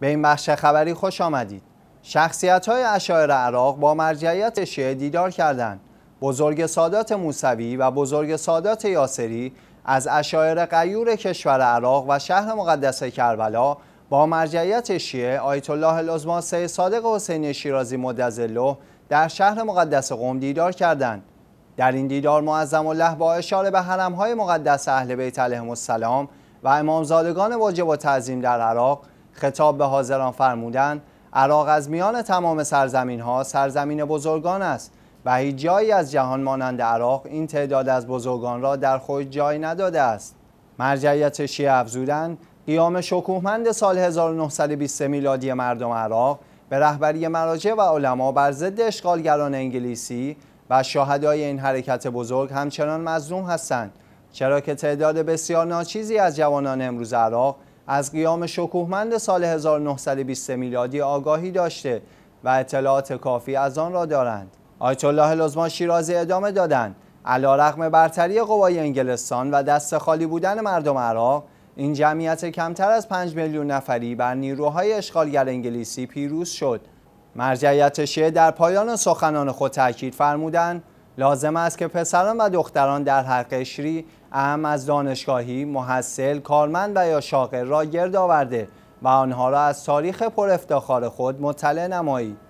به این بخش خبری خوش آمدید شخصیت های اشاعر عراق با مرجعیت شیعه دیدار کردند بزرگ سادات موسوی و بزرگ سادات یاسری از اشاعر قیور کشور عراق و شهر مقدس کربلا با مرجعیت شیعه آیت الله العظما سید صادق حسین شیرازی مدظله در شهر مقدس قم دیدار کردند در این دیدار معظم الله با اشاره به های مقدس اهل بیت علیهم السلام و امامزادگان واجب و تعظیم در عراق خطاب به حاضران فرمودند عراق از میان تمام سرزمین ها سرزمین بزرگان است و هیچ جایی از جهان مانند عراق این تعداد از بزرگان را در خود جای نداده است مرجعیت شیعه افزودن قیام شکوهمند سال 1920 میلادی مردم عراق به رهبری مراجع و علما بر ضد اشغالگران انگلیسی و شاهدای این حرکت بزرگ همچنان مظلوم هستند چرا که تعداد بسیار ناچیزی از جوانان امروز عراق از قیام شکوهمند سال 1920 میلادی آگاهی داشته و اطلاعات کافی از آن را دارند. آیت الله لزمان شیرازی ادامه دادند علا رقم برتری قوای انگلستان و دست خالی بودن مردم عراق این جمعیت کمتر از 5 میلیون نفری بر نیروهای اشغالگر انگلیسی پیروز شد. مرجعیت در پایان سخنان خود تاکید فرمودند لازم است که پسران و دختران در هر قشری اهم از دانشگاهی، محصل، کارمند و یا شاغل را گرد آورده و آنها را از تاریخ پر افتخار خود مطلع نمایید.